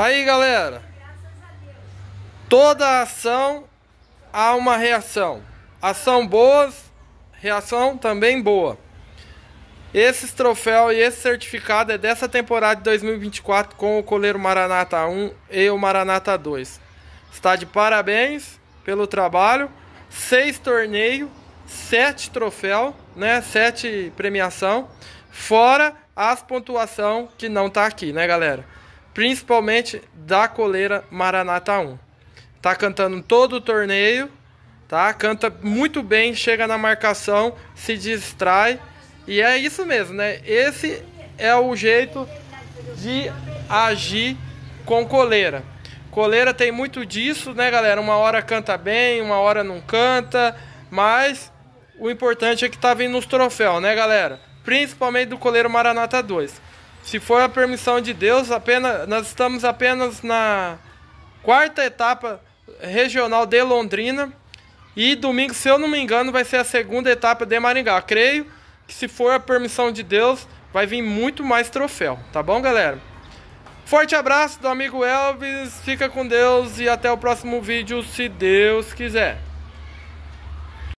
Aí, galera. Toda ação há uma reação. Ação boas, reação também boa. Esses troféus e esse certificado é dessa temporada de 2024 com o coleiro Maranata 1 e o Maranata 2. Está de parabéns pelo trabalho. Seis torneios, sete troféus, né? Sete premiação, fora as pontuação que não tá aqui, né, galera? principalmente da coleira Maranata 1. Tá cantando todo o torneio, tá? Canta muito bem, chega na marcação, se distrai. E é isso mesmo, né? Esse é o jeito de agir com coleira. Coleira tem muito disso, né, galera? Uma hora canta bem, uma hora não canta, mas o importante é que tá vindo os troféus, né, galera? Principalmente do coleiro Maranata 2. Se for a permissão de Deus, apenas, nós estamos apenas na quarta etapa regional de Londrina. E domingo, se eu não me engano, vai ser a segunda etapa de Maringá. Creio que se for a permissão de Deus, vai vir muito mais troféu. Tá bom, galera? Forte abraço do amigo Elvis. Fica com Deus e até o próximo vídeo, se Deus quiser.